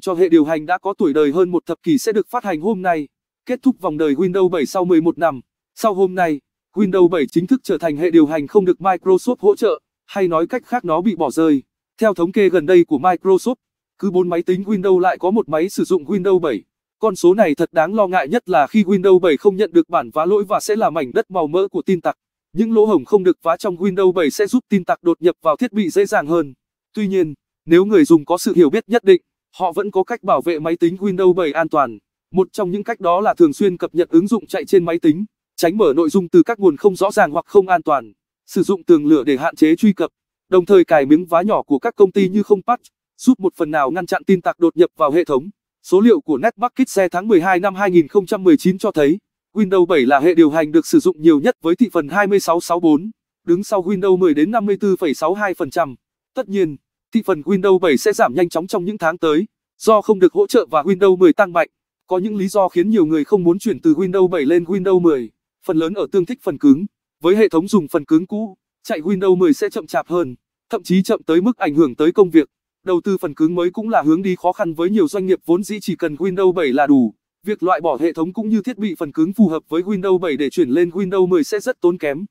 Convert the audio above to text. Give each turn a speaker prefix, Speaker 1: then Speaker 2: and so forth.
Speaker 1: cho hệ điều hành đã có tuổi đời hơn một thập kỷ sẽ được phát hành hôm nay. Kết thúc vòng đời Windows 7 sau 11 năm. Sau hôm nay, Windows 7 chính thức trở thành hệ điều hành không được Microsoft hỗ trợ, hay nói cách khác nó bị bỏ rơi. Theo thống kê gần đây của Microsoft, cứ 4 máy tính Windows lại có một máy sử dụng Windows 7. Con số này thật đáng lo ngại nhất là khi Windows 7 không nhận được bản vá lỗi và sẽ là mảnh đất màu mỡ của tin tặc. Những lỗ hổng không được vá trong Windows 7 sẽ giúp tin tặc đột nhập vào thiết bị dễ dàng hơn. Tuy nhiên, nếu người dùng có sự hiểu biết nhất định, Họ vẫn có cách bảo vệ máy tính Windows 7 an toàn. Một trong những cách đó là thường xuyên cập nhật ứng dụng chạy trên máy tính, tránh mở nội dung từ các nguồn không rõ ràng hoặc không an toàn, sử dụng tường lửa để hạn chế truy cập, đồng thời cài miếng vá nhỏ của các công ty như không patch, giúp một phần nào ngăn chặn tin tặc đột nhập vào hệ thống. Số liệu của Netmarket xe tháng 12 năm 2019 cho thấy, Windows 7 là hệ điều hành được sử dụng nhiều nhất với thị phần 2664, đứng sau Windows 10 đến 54,62%. Tất nhiên, thị phần Windows 7 sẽ giảm nhanh chóng trong những tháng tới. Do không được hỗ trợ và Windows 10 tăng mạnh, có những lý do khiến nhiều người không muốn chuyển từ Windows 7 lên Windows 10, phần lớn ở tương thích phần cứng. Với hệ thống dùng phần cứng cũ, chạy Windows 10 sẽ chậm chạp hơn, thậm chí chậm tới mức ảnh hưởng tới công việc. Đầu tư phần cứng mới cũng là hướng đi khó khăn với nhiều doanh nghiệp vốn dĩ chỉ cần Windows 7 là đủ. Việc loại bỏ hệ thống cũng như thiết bị phần cứng phù hợp với Windows 7 để chuyển lên Windows 10 sẽ rất tốn kém.